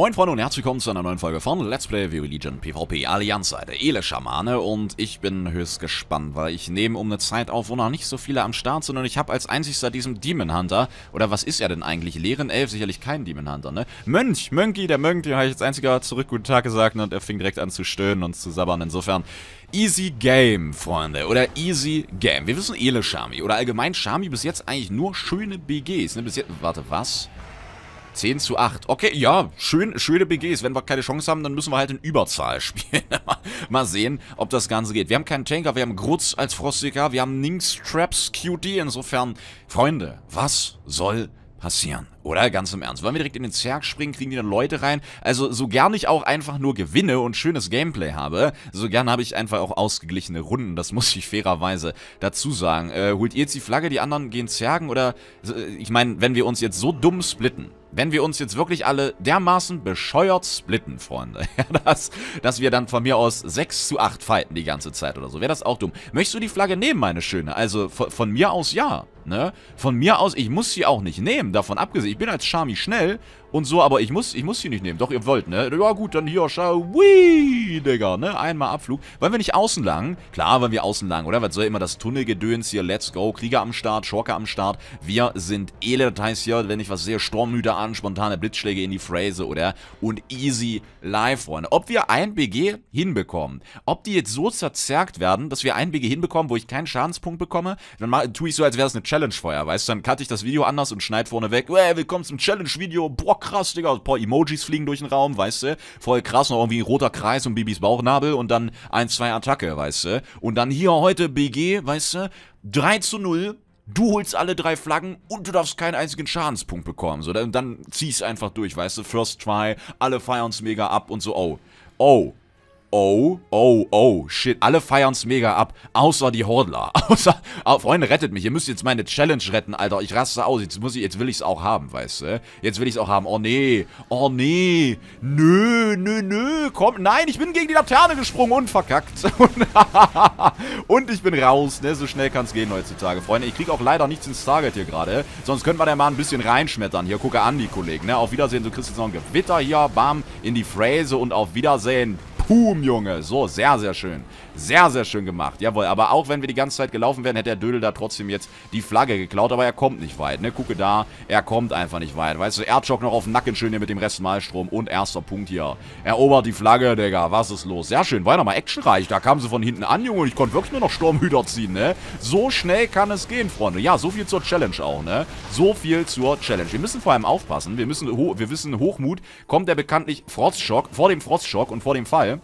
Moin Freunde und herzlich willkommen zu einer neuen Folge von Let's Play WoW Legion PvP Allianz-Seite. Ele-Schamane und ich bin höchst gespannt, weil ich nehme um eine Zeit auf, wo noch nicht so viele am Start sind und ich habe als einzigster diesem Demon Hunter, oder was ist er denn eigentlich, leeren Elf, sicherlich kein Demon Hunter, ne? Mönch, Mönki, der Mönch, den habe ich als einziger zurück guten Tag gesagt ne? und er fing direkt an zu stöhnen und zu sabbern, insofern... Easy Game, Freunde, oder Easy Game. Wir wissen Ele-Shami, oder allgemein Shami bis jetzt eigentlich nur schöne BGs, ne? Bis jetzt... Warte, was? 10 zu 8. Okay, ja, schön, schöne BGs. Wenn wir keine Chance haben, dann müssen wir halt in Überzahl spielen. mal sehen, ob das Ganze geht. Wir haben keinen Tanker, wir haben Grutz als Frostiger, wir haben Nings Traps Cutie. Insofern, Freunde, was soll passieren? Oder? Ganz im Ernst. Wollen wir direkt in den Zerg springen, kriegen die dann Leute rein? Also, so gern ich auch einfach nur gewinne und schönes Gameplay habe, so gern habe ich einfach auch ausgeglichene Runden. Das muss ich fairerweise dazu sagen. Äh, holt ihr jetzt die Flagge, die anderen gehen Zergen? Oder, äh, ich meine, wenn wir uns jetzt so dumm splitten, wenn wir uns jetzt wirklich alle dermaßen bescheuert splitten, Freunde, dass, dass wir dann von mir aus 6 zu 8 fighten die ganze Zeit oder so, wäre das auch dumm. Möchtest du die Flagge nehmen, meine Schöne? Also von, von mir aus ja. Ne? Von mir aus, ich muss sie auch nicht nehmen, davon abgesehen. Ich bin als Charmi schnell und so, aber ich muss, ich muss sie nicht nehmen. Doch, ihr wollt, ne? Ja gut, dann hier, schau, wii, Digga, ne? Einmal Abflug. Wollen wir nicht außen lang? Klar, wollen wir außen lang, oder? Was soll immer das Tunnelgedöns hier? Let's go, Krieger am Start, Schorke am Start. Wir sind Ele, das heißt hier, wenn ich was sehe, Sturmhüter an, spontane Blitzschläge in die Phrase, oder? Und easy live, Freunde. Ob wir ein BG hinbekommen, ob die jetzt so zerzerrt werden, dass wir ein BG hinbekommen, wo ich keinen Schadenspunkt bekomme, dann tue ich so, als wäre es eine Challenge vorher, weißt du? Dann cutte ich das Video anders und schneide vorne weg, hey, willkommen zum Challenge-Video, boah, krass, Digga. Ein paar Emojis fliegen durch den Raum, weißt du? Voll krass, noch irgendwie roter Kreis und Bibis Bauchnabel und dann 1, 2 Attacke, weißt du? Und dann hier heute BG, weißt du? 3 zu 0, du holst alle drei Flaggen und du darfst keinen einzigen Schadenspunkt bekommen. So, dann, dann zieh's einfach durch, weißt du? First try, alle feiern uns mega ab und so, oh. Oh, Oh, oh, oh, shit, alle feiern's mega ab, außer die Hordler. Außer, oh, Freunde, rettet mich, ihr müsst jetzt meine Challenge retten, Alter, ich raste aus, jetzt muss ich, jetzt will ich's auch haben, weißt du? Jetzt will ich's auch haben, oh nee, oh nee, nö, nö, nö, komm, nein, ich bin gegen die Laterne gesprungen und verkackt. und ich bin raus, ne, so schnell kann's gehen heutzutage, Freunde. Ich krieg auch leider nichts ins Target hier gerade, sonst könnten wir da mal ein bisschen reinschmettern. Hier, gucke an, die Kollegen, ne, auf Wiedersehen, so kriegst du noch ein Gewitter hier, bam, in die Fräse und auf Wiedersehen, Boom, Junge. So, sehr, sehr schön. Sehr, sehr schön gemacht. Jawohl, aber auch wenn wir die ganze Zeit gelaufen wären, hätte der Dödel da trotzdem jetzt die Flagge geklaut. Aber er kommt nicht weit, ne? Gucke da, er kommt einfach nicht weit. Weißt du, Erdchock noch auf den Nacken schön hier mit dem Rest Malstrom. Und erster Punkt hier. Erobert die Flagge, Digga. Was ist los? Sehr schön, war ja nochmal actionreich. Da kamen sie von hinten an, Junge. Und ich konnte wirklich nur noch Sturmhüter ziehen, ne? So schnell kann es gehen, Freunde. Ja, so viel zur Challenge auch, ne? So viel zur Challenge. Wir müssen vor allem aufpassen. Wir müssen, ho wir wissen, Hochmut kommt der bekanntlich Frostschock, vor dem Frostschock und vor dem Fall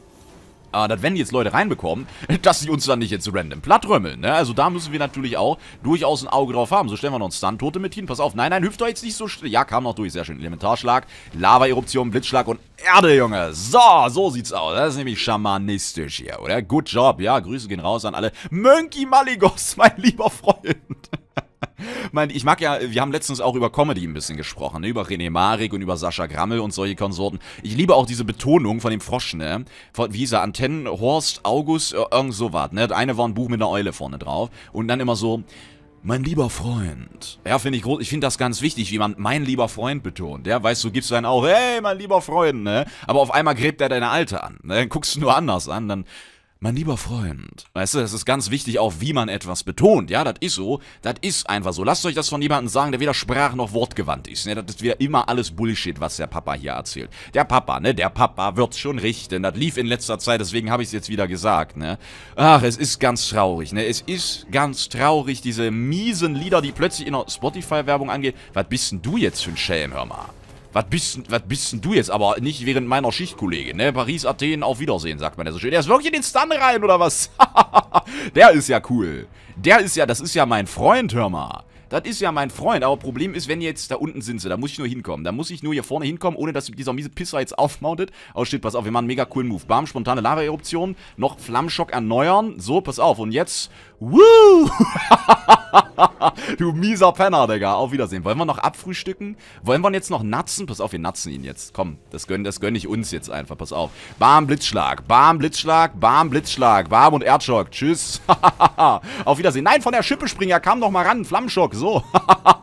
aber ah, dass wenn die jetzt Leute reinbekommen, dass sie uns dann nicht jetzt random plattrömmeln, ne? Also da müssen wir natürlich auch durchaus ein Auge drauf haben. So stellen wir noch einen Stun-Tote mit hin. Pass auf, nein, nein, hüpft doch jetzt nicht so schnell. Ja, kam noch durch, sehr schön. Elementarschlag, Lava-Eruption, Blitzschlag und Erde, Junge. So, so sieht's aus. Das ist nämlich schamanistisch hier, oder? Good job, ja. Grüße gehen raus an alle. Monkey Maligos, mein lieber Freund. mein, ich mag ja, wir haben letztens auch über Comedy ein bisschen gesprochen, ne? über René Marik und über Sascha Grammel und solche Konsorten. Ich liebe auch diese Betonung von dem Frosch, ne? Von, wie dieser Antennen, Horst, August, äh, irgend sowas, ne? Das eine war ein Buch mit einer Eule vorne drauf und dann immer so, mein lieber Freund. Ja, finde ich groß. Ich finde das ganz wichtig, wie man mein lieber Freund betont. Ja, weißt du, gibst du dann auch, hey, mein lieber Freund, ne? Aber auf einmal gräbt er deine Alte an. Ne? Dann guckst du nur anders an, dann mein lieber Freund. Weißt du, das ist ganz wichtig auch, wie man etwas betont. Ja, das ist so. Das ist einfach so. Lasst euch das von jemandem sagen, der weder sprach noch wortgewandt ist. Ne, das ist wieder immer alles Bullshit, was der Papa hier erzählt. Der Papa, ne, der Papa wird's schon richten. Das lief in letzter Zeit, deswegen habe ich es jetzt wieder gesagt, ne. Ach, es ist ganz traurig, ne. Es ist ganz traurig, diese miesen Lieder, die plötzlich in der Spotify-Werbung angehen. Was bist denn du jetzt für ein Schelm, hör mal. Was bist, was bist denn du jetzt? Aber nicht während meiner Schichtkollege, ne? Paris, Athen, auf Wiedersehen, sagt man ja so schön. Der ist wirklich in den Stun rein, oder was? der ist ja cool. Der ist ja, das ist ja mein Freund, hör mal. Das ist ja mein Freund, aber Problem ist, wenn jetzt, da unten sind sie, da muss ich nur hinkommen. Da muss ich nur hier vorne hinkommen, ohne dass dieser miese Pisser jetzt aufmountet. Oh shit, pass auf, wir machen einen mega coolen Move. Bam, spontane Lava-Eruption, noch Flammschock erneuern. So, pass auf, und jetzt, woo! du mieser Penner, Digga. Auf Wiedersehen. Wollen wir noch abfrühstücken? Wollen wir ihn jetzt noch natzen? Pass auf, wir natzen ihn jetzt. Komm, das gönne das gönn ich uns jetzt einfach. Pass auf. Bam, Blitzschlag. Bam, Blitzschlag. Bam, Blitzschlag. Bam und Erdschock. Tschüss. auf Wiedersehen. Nein, von der Schippe springen. Er kam noch mal ran. Flammschock. So.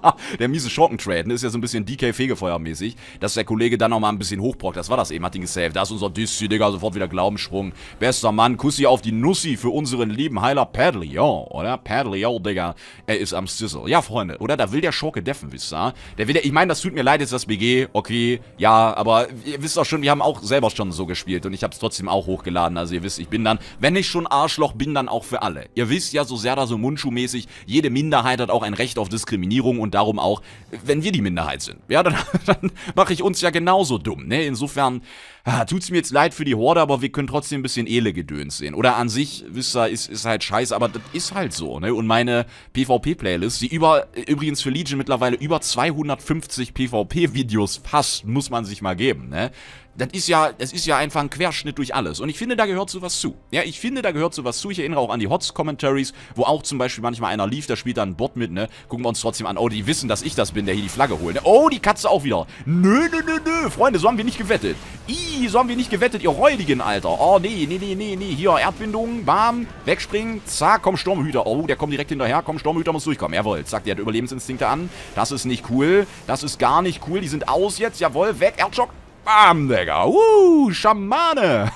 der miese Schurkentrade, ne? Ist ja so ein bisschen DK Fegefeuermäßig, dass der Kollege dann nochmal ein bisschen hochbrockt. Das war das eben, hat ihn gesaved. Da ist unser Dissi, Digga, sofort wieder Glaubenssprung. Bester Mann, Kussi auf die Nussi für unseren lieben Heiler Padlio, oder? Padlio, Digga. Er ist am Sizzle. Ja, Freunde, oder? Da will der Schurke deffen, wisst ihr? Der will der, ich meine, das tut mir leid, jetzt das BG, okay, ja, aber ihr wisst auch schon, wir haben auch selber schon so gespielt und ich hab's trotzdem auch hochgeladen. Also ihr wisst, ich bin dann, wenn ich schon Arschloch bin, dann auch für alle. Ihr wisst ja, so sehr da so Mundschuh-mäßig, jede Minderheit hat auch ein Recht auf Diskriminierung und darum auch, wenn wir die Minderheit sind. Ja, dann, dann mache ich uns ja genauso dumm. Ne? Insofern ah, tut's mir jetzt leid für die Horde, aber wir können trotzdem ein bisschen Ele-Gedöns sehen. Oder an sich, wisst ihr, ist, ist halt scheiße, aber das ist halt so, ne? Und meine PvP-Playlist, die über, übrigens für Legion mittlerweile über 250 PvP-Videos passt, muss man sich mal geben, ne? das ist ja, das ist ja einfach ein Querschnitt durch alles. Und ich finde, da gehört sowas zu. Ja, ich finde, da gehört sowas zu. Ich erinnere auch an die Hots-Commentaries, wo auch zum Beispiel manchmal einer lief, da spielt dann ein Bot mit, ne? Gucken wir uns trotzdem an. Oh, die wissen, dass ich das bin, der hier die Flagge holt. Ne? Oh, die Katze auch wieder. Nö, nö, nö, nö. Freunde, so haben wir nicht gewettet. Ih, so haben wir nicht gewettet, ihr Räudigen, Alter. Oh, nee, nee, nee, nee, nee. Hier, Erdbindung, bam, wegspringen, zack, komm, Sturmhüter. Oh, der kommt direkt hinterher. Komm, Sturmhüter muss durchkommen. Jawohl, zack, der hat Überlebensinstinkte an. Das ist nicht cool. Das ist gar nicht cool. Die sind aus jetzt. Jawohl, weg, Erdschock. Bam, Digga. Uh, Schamane.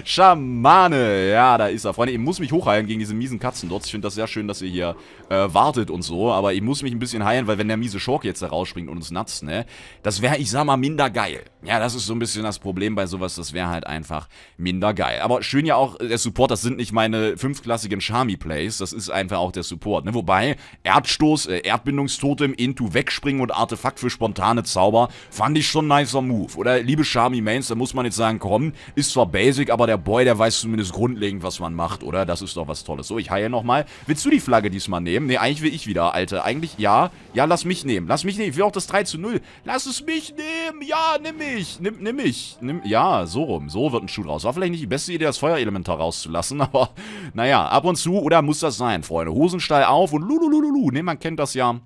Schamane. Ja, da ist er. Freunde, ich muss mich hochheilen gegen diese miesen Katzen dort. Ich finde das sehr schön, dass ihr hier äh, wartet und so. Aber ich muss mich ein bisschen heilen, weil wenn der miese Schork jetzt da rausspringt und uns natzt, ne? Das wäre, ich sag mal, minder geil. Ja, das ist so ein bisschen das Problem bei sowas. Das wäre halt einfach minder geil. Aber schön ja auch, der Support, das sind nicht meine fünfklassigen Charmy-Plays. Das ist einfach auch der Support, ne? Wobei, Erdstoß, äh, Erdbindungstotem, Into Wegspringen und Artefakt für spontane Zauber fand ich schon schon ein nicer Move. Oder liebe Charmy Mains, da muss man jetzt sagen, komm, ist zwar basic, aber der Boy, der weiß zumindest grundlegend, was man macht, oder? Das ist doch was Tolles. So, ich heile nochmal. Willst du die Flagge diesmal nehmen? Ne, eigentlich will ich wieder, Alter. Eigentlich, ja. Ja, lass mich nehmen. Lass mich nehmen. Ich will auch das 3 zu 0. Lass es mich nehmen. Ja, nimm mich. Nimm, nimm mich. Nimm, ja, so rum. So wird ein Schuh raus. War vielleicht nicht die beste Idee, das Feuerelementar rauszulassen, aber naja, ab und zu, oder muss das sein, Freunde? Hosenstall auf und lululululu. Ne, man kennt das ja.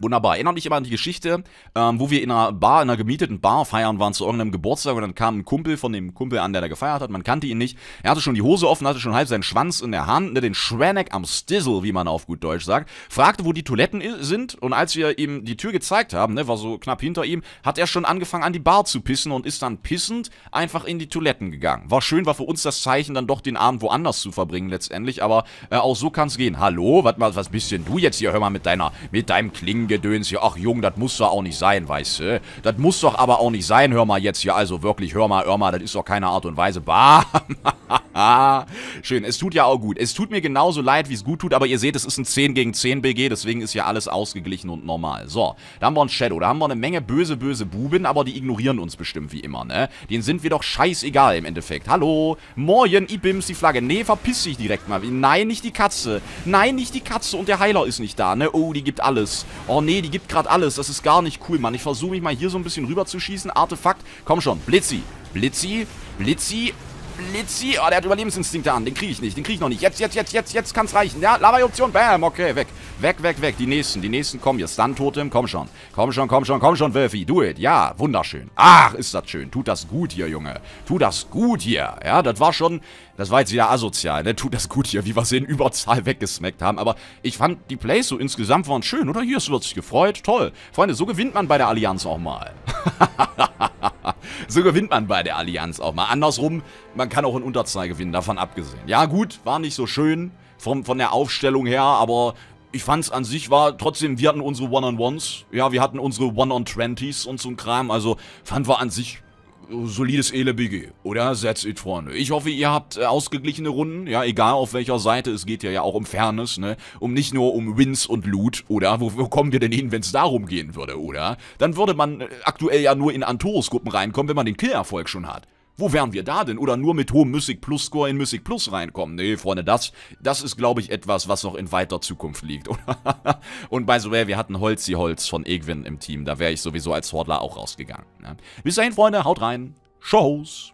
Wunderbar. Erinnert mich immer an die Geschichte, ähm, wo wir in einer Bar, in einer gemieteten Bar feiern waren zu irgendeinem Geburtstag und dann kam ein Kumpel von dem Kumpel an, der da gefeiert hat. Man kannte ihn nicht. Er hatte schon die Hose offen, hatte schon halb seinen Schwanz in der Hand, ne, den Schwenneck am Stizzle, wie man auf gut Deutsch sagt. Fragte, wo die Toiletten sind und als wir ihm die Tür gezeigt haben, ne, war so knapp hinter ihm, hat er schon angefangen an die Bar zu pissen und ist dann pissend einfach in die Toiletten gegangen. War schön, war für uns das Zeichen, dann doch den Abend woanders zu verbringen letztendlich, aber äh, auch so kann es gehen. Hallo, warte mal, was bist denn du jetzt hier? Hör mal mit deiner, mit deinem Klingen Gedöns hier. Ach, Jung, das muss doch auch nicht sein, weißt du. Das muss doch aber auch nicht sein, hör mal jetzt hier. Also wirklich, hör mal, hör mal, das ist doch keine Art und Weise. Bah, Ah, schön. Es tut ja auch gut. Es tut mir genauso leid, wie es gut tut, aber ihr seht, es ist ein 10 gegen 10 BG, deswegen ist ja alles ausgeglichen und normal. So, da haben wir einen Shadow. Da haben wir eine Menge böse, böse Buben, aber die ignorieren uns bestimmt wie immer, ne? Denen sind wir doch scheißegal im Endeffekt. Hallo, moin, Ibims, die Flagge. Nee, verpiss dich direkt mal. Nein, nicht die Katze. Nein, nicht die Katze und der Heiler ist nicht da, ne? Oh, die gibt alles. Oh, nee, die gibt gerade alles. Das ist gar nicht cool, Mann. Ich versuche mich mal hier so ein bisschen rüber zu schießen. Artefakt. Komm schon, Blitzi. Blitzi, Blitzi, Blitzi. Oh, der hat Überlebensinstinkte an. Den kriege ich nicht. Den kriege ich noch nicht. Jetzt, jetzt, jetzt, jetzt, jetzt kann es reichen. Ja, Lava-Option. Bam, okay, weg. Weg, weg, weg. Die nächsten, die nächsten kommen jetzt. stun Totem, komm schon. Komm schon, komm schon, komm schon, Wölfi. Do it. Ja, wunderschön. Ach, ist das schön. Tut das gut hier, Junge. Tut das gut hier. Ja, das war schon, das war jetzt wieder asozial, ne? Tut das gut hier, wie wir sie in Überzahl weggesmackt haben. Aber ich fand, die Plays so insgesamt waren schön, oder? Hier ist wird sich gefreut. Toll. Freunde, so gewinnt man bei der Allianz auch mal. Hahaha. So gewinnt man bei der Allianz auch mal. Andersrum, man kann auch in Unterzahl gewinnen, davon abgesehen. Ja gut, war nicht so schön vom, von der Aufstellung her, aber ich fand's an sich war trotzdem, wir hatten unsere One-on-Ones, ja, wir hatten unsere One-on-Twenties und so ein Kram, also fand wir an sich solides LBG, oder? That's it, vorne. Ich hoffe, ihr habt äh, ausgeglichene Runden, ja, egal auf welcher Seite, es geht ja ja auch um Fairness, ne? Um nicht nur um Wins und Loot, oder? Wo, wo kommen wir denn hin, wenn es darum gehen würde, oder? Dann würde man äh, aktuell ja nur in Antorus-Gruppen reinkommen, wenn man den Killerfolg schon hat. Wo wären wir da denn? Oder nur mit hohem Mystic Plus Score in Mystic Plus reinkommen? Nee, Freunde, das, das ist, glaube ich, etwas, was noch in weiter Zukunft liegt. Und by the way, wir hatten Holzi Holz von Egwin im Team. Da wäre ich sowieso als Hordler auch rausgegangen. Ne? Bis dahin, Freunde, haut rein. Shows!